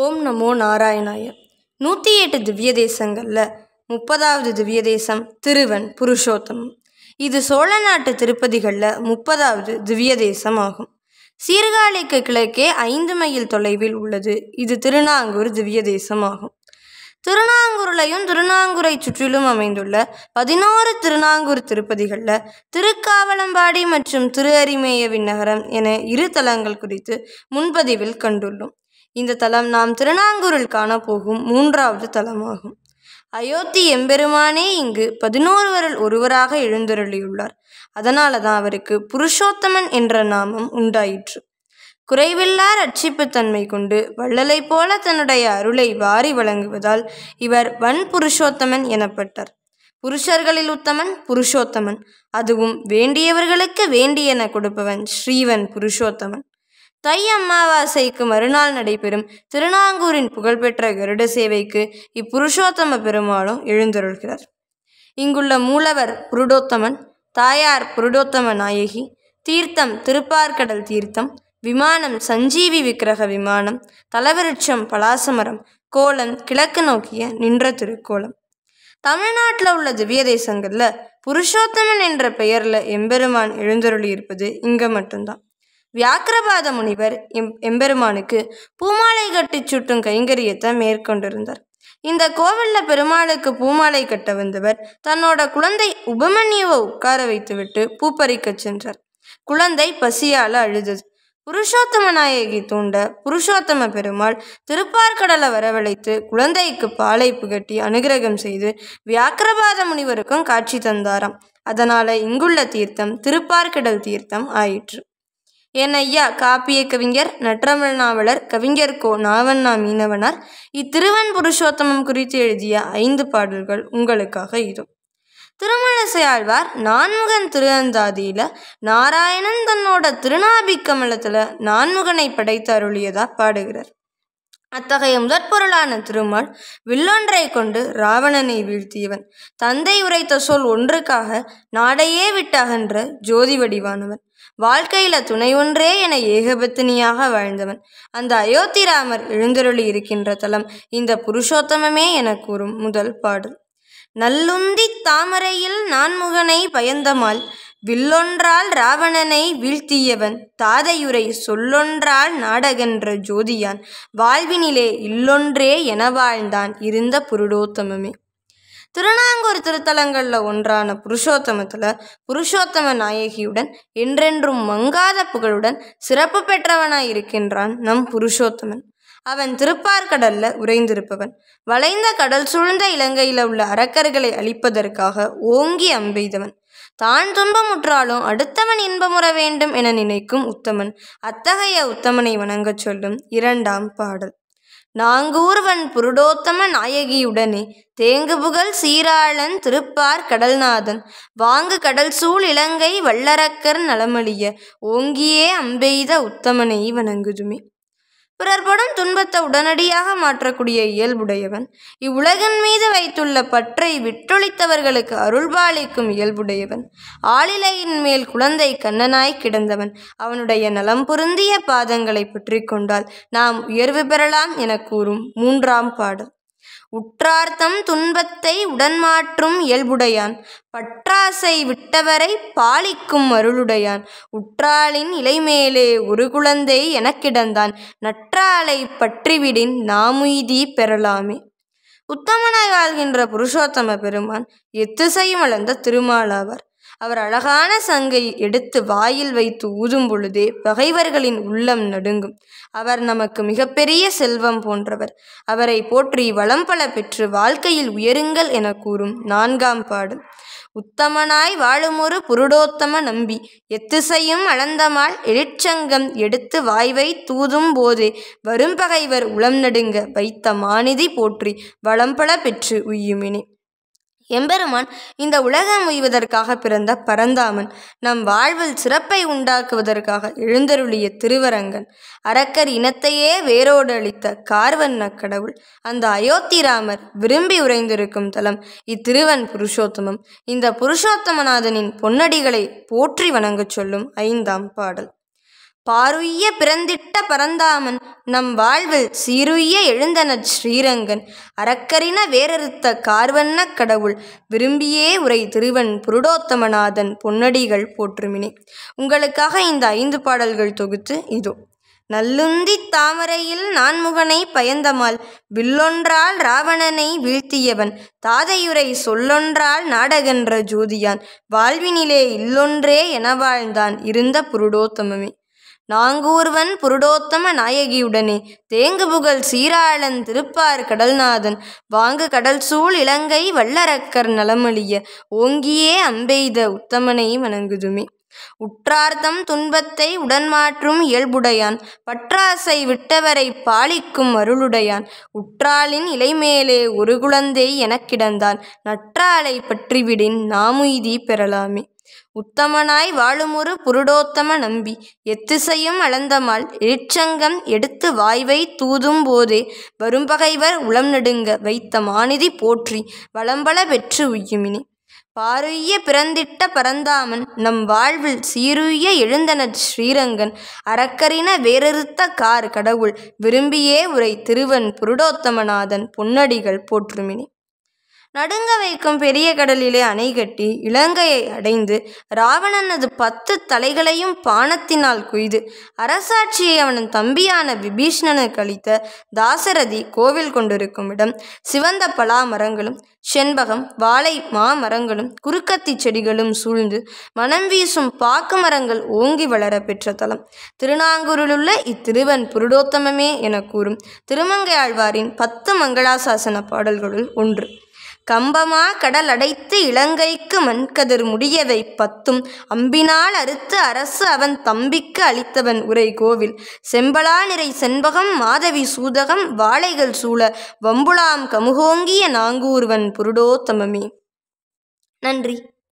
ஓம் நமோ நாராயணாய நூற்றி எட்டு திவ்ய தேசங்களில் முப்பதாவது திவ்ய தேசம் திருவன் புருஷோத்தம் இது சோழ நாட்டு திருப்பதிகளில் முப்பதாவது திவ்ய தேசம் ஆகும் சீர்காழிக்கு கிழக்கே ஐந்து மைல் தொலைவில் உள்ளது இது திருநாங்கூர் திவ்ய தேசம் ஆகும் திருநாங்கூர்லையும் திருநாங்கூரை சுற்றிலும் அமைந்துள்ள பதினோரு திருநாங்கூர் திருப்பதிகளில் திருக்காவலம்பாடி மற்றும் திரு அரிமேய விண்ணகரம் என இரு தலங்கள் குறித்து முன்பதிவில் கண்டுள்ளோம் இந்த தலம் நாம் திருநாங்கூரில் காணப்போகும் மூன்றாவது தலமாகும் அயோத்தி எம்பெருமானே இங்கு பதினோருவரில் ஒருவராக எழுந்தருளியுள்ளார் அதனால தான் அவருக்கு புருஷோத்தமன் என்ற நாமம் உண்டாயிற்று குறைவில்லா தன்மை கொண்டு வள்ளலை போல தன்னுடைய அருளை வாரி வழங்குவதால் இவர் வன் புருஷோத்தமன் எனப்பட்டார் புருஷர்களில் உத்தமன் புருஷோத்தமன் அதுவும் வேண்டியவர்களுக்கு வேண்டியன கொடுப்பவன் ஸ்ரீவன் புருஷோத்தமன் தை அமாவாசைக்கு மறுநாள் நடைபெறும் திருநாங்கூரின் புகழ்பெற்ற கருட சேவைக்கு இப்புருஷோத்தம பெருமாளும் எழுந்தருள்கிறார் இங்குள்ள மூலவர் புருடோத்தமன் தாயார் புருடோத்தம நாயகி தீர்த்தம் திருப்பார்கடல் தீர்த்தம் விமானம் சஞ்சீவி விக்கிரக விமானம் தலவிருட்சம் பலாசமரம் கோலம் கிழக்கு நோக்கிய நின்ற திருக்கோலம் தமிழ்நாட்டில் உள்ள திவ்ய தேசங்களில் புருஷோத்தமன் என்ற பெயரில் எம்பெருமான் எழுந்தருளி இருப்பது இங்கே மட்டும்தான் வியாக்கிரபாத முனிவர் எம் எம்பெருமானுக்கு பூமாலை கட்டி சுட்டும் கைங்கரியத்தை மேற்கொண்டிருந்தார் இந்த கோவில்ல பெருமாளுக்கு பூமாலை கட்ட வந்தவர் தன்னோட குழந்தை உபமன்யுவை உட்கார வைத்துவிட்டு பூப்பறிக்க சென்றார் குழந்தை பசியால அழுதது புருஷோத்தம நாயகி தூண்ட புருஷோத்தம பெருமாள் திருப்பார்கடலை வரவழைத்து குழந்தைக்கு பாலை புகட்டி அனுகிரகம் செய்து வியாக்கிரபாத முனிவருக்கும் காட்சி தந்தாராம் அதனால இங்குள்ள தீர்த்தம் திருப்பார்கடல் தீர்த்தம் ஆயிற்று என் ஐயா காப்பிய கவிஞர் நற்றமிழ நாவலர் கவிஞர் கோ நாவண்ணா மீனவனார் இத்திருவன் புருஷோத்தமம் குறித்து எழுதிய ஐந்து பாடல்கள் உங்களுக்காக திருமலசை ஆழ்வார் நான்முகன் திருவந்தாதியில நாராயணன் தன்னோட திருநாபி கமலத்துல நான்முகனை படைத்து அருளியதா பாடுகிறார் அத்தகைய முதற்பொருளான திருமால் வில்லொன்றை கொண்டு ராவணனை வீழ்த்தியவன் தந்தை உரைத்த சொல் ஒன்றுக்காக நாடையே விட்டு அகன்ற ஜோதி வடிவானவன் வாழ்க்கையில துணை ஒன்றே என ஏகபத்தினியாக வாழ்ந்தவன் அந்த அயோத்தி ராமர் எழுந்தருளி இருக்கின்ற தலம் இந்த புருஷோத்தமமே என கூறும் முதல் பாடல் நல்லுந்தி தாமரையில் நான்முகனை பயந்தமால் வில்லொன்றால் ராவணனை வீழ்த்தியவன் தாதையுரை சொல்லொன்றால் நாடகன்ற ஜோதியான் வாழ்வினிலே இல்லொன்றே என வாழ்ந்தான் இருந்த புருடோத்தமமே திருநாங்கூர் திருத்தலங்களில் ஒன்றான புருஷோத்தமத்தில் புருஷோத்தம நாயகியுடன் என்றென்றும் மங்காத புகழுடன் சிறப்பு பெற்றவனாய் இருக்கின்றான் நம் புருஷோத்தமன் அவன் திருப்பார்கடல்ல உறைந்திருப்பவன் வளைந்த கடல் சூழ்ந்த இலங்கையில உள்ள அரக்கர்களை அழிப்பதற்காக ஓங்கி அம்பெய்தவன் தான் துன்பமுற்றாலும் அடுத்தவன் இன்பமுற வேண்டும் என நினைக்கும் உத்தமன் அத்தகைய உத்தமனை வணங்கச் சொல்லும் இரண்டாம் பாடல் நாங்கூர்வன் புருடோத்தம நாயகியுடனே புகழ் சீராளன் திருப்பார் கடல்நாதன் வாங்கு கடல் சூழ் இலங்கை வல்லரக்கர் நலமழிய ஓங்கியே அம்பெய்த உத்தமனை வணங்குதுமே பிறர்படும் துன்பத்தை உடனடியாக மாற்றக்கூடிய இயல்புடையவன் இவ்வுலகின் மீது வைத்துள்ள பற்றை விற்றொழித்தவர்களுக்கு அருள்பாளிக்கும் இயல்புடையவன் ஆளிலையின் மேல் குழந்தை கண்ணனாய் கிடந்தவன் அவனுடைய நலம் பொருந்திய பாதங்களை பற்றி கொண்டால் நாம் உயர்வு பெறலாம் என கூறும் மூன்றாம் பாடல் உற்றார்த்தம் துன்பத்தை உடன்மாற்றும் இயல்புடையான் பற்றாசை விட்டவரை பாலிக்கும் அருளுடையான் உற்றாளின் இலைமேலே ஒரு குழந்தை எனக் கிடந்தான் நற்றாலை பற்றிவிடின் நாமுய்தி பெறலாமே உத்தமனாய் வாழ்கின்ற புருஷோத்தம பெருமான் எத்திசையும் வளர்ந்த திருமாலாவார் அவர் அழகான சங்கை எடுத்து வாயில் வைத்து ஊதும் பொழுதே பகைவர்களின் உள்ளம் நடுங்கும் அவர் நமக்கு மிகப்பெரிய செல்வம் போன்றவர் அவரை போற்றி வளம் பல பெற்று வாழ்க்கையில் உயருங்கள் என கூறும் நான்காம் பாடல் உத்தமனாய் வாழுமொரு புருடோத்தம நம்பி எத்திசையும் அளந்தமாள் எழிற்சங்கம் எடுத்து வாய்வை தூதும் போதே வரும் பகைவர் உளம் நடுங்க வைத்த மானிதி போற்றி வளம்பல பெற்று உய்யுமினே எம்பெருமான் இந்த உலகம் உய்வதற்காக பிறந்த பரந்தாமன் நம் வாழ்வில் சிறப்பை உண்டாக்குவதற்காக எழுந்தருளிய திருவரங்கன் அரக்கர் இனத்தையே வேரோடு அளித்த கார்வண்ண கடவுள் அந்த அயோத்திராமர் விரும்பி உறைந்திருக்கும் தலம் இத்திருவன் புருஷோத்தமம் இந்த புருஷோத்தமநாதனின் பொன்னடிகளை போற்றி வணங்கச் சொல்லும் ஐந்தாம் பாடல் பாருய்ய பிறந்திட்ட பரந்தாமன் நம் வாழ்வில் சீருய்ய எழுந்தன ஸ்ரீரங்கன் அறக்கரின வேறறுத்த கார்வண்ண கடவுள் விரும்பியே உரை திருவன் புருடோத்தமநாதன் பொன்னடிகள் போற்றுமினே உங்களுக்காக இந்த ஐந்து பாடல்கள் தொகுத்து இதோ நல்லுந்தி தாமரையில் நான்முகனை பயந்தமால் வில்லொன்றால் ராவணனை வீழ்த்தியவன் தாதையுரை சொல்லொன்றால் நாடகன்ற ஜோதியான் வாழ்வினிலே இல்லொன்றே என வாழ்ந்தான் இருந்த புருடோத்தமமே நாங்கூர்வன் புருடோத்தம நாயகியுடனே தேங்கு புகழ் சீராளன் திருப்பார் கடல்நாதன் வாங்கு கடல் சூழ் இலங்கை வல்லரக்கர் நலமழிய ஓங்கியே அம்பெய்த உத்தமனை வணங்குதுமே உற்றார்த்தம் துன்பத்தை உடன்மாற்றும் இயல்புடையான் பற்றாசை விட்டவரை பாலிக்கும் அருளுடையான் உற்றாளின் இலைமேலே ஒரு குழந்தை எனக் கிடந்தான் நற்றாலை பற்றிவிடின் நாமுய்தி பெறலாமே உத்தமனாய் வாழுமுறு புருடோத்தம நம்பி எத்திசையும் அளந்தமால் எழிற்சங்கம் எடுத்து வாய்வை தூதும் போதே வரும்பகைவர் உளம் நடுங்க வைத்த மாநிதி போற்றி வளம்பல பெற்று உய்யுமினி பாருய்ய பிறந்திட்ட பரந்தாமன் நம் வாழ்வில் சீருய எழுந்தனர் ஸ்ரீரங்கன் அறக்கரின வேறறுத்த கார் கடவுள் விரும்பியே உரை திருவன் புருடோத்தமநாதன் பொன்னடிகள் போற்றுமினி நடுங்க வைக்கும் பெரிய கடலிலே அணை கட்டி இலங்கையை அடைந்து ராவணனது பத்து தலைகளையும் பானத்தினால் குய்து அரசாட்சியை அவனன் தம்பியான விபீஷ்ணனுக்கு அளித்த தாசரதி கோவில் கொண்டிருக்கும் இடம் சிவந்த பலா மரங்களும் செண்பகம் வாழை மாமரங்களும் குறுக்கத்தி செடிகளும் சூழ்ந்து மனம் வீசும் பாக்கு மரங்கள் ஓங்கி வளர பெற்ற தலம் திருநாங்கூரிலுள்ள இத்திருவன் புருடோத்தமமே என கூறும் திருமங்கையாழ்வாரின் பத்து மங்களாசாசன பாடல்களுள் ஒன்று கம்பமா கடல் அடைத்து இலங்கைக்கு மண்கதிர் முடியவை பத்தும் அம்பினால் அறுத்து அரசு அவன் தம்பிக்கு அளித்தவன் உரை கோவில் செம்பலா நிறை செண்பகம் மாதவி சூதகம் வாழைகள் சூழ வம்புலாம் கமுகோங்கிய நாங்கூர்வன் புருடோத்தமமே நன்றி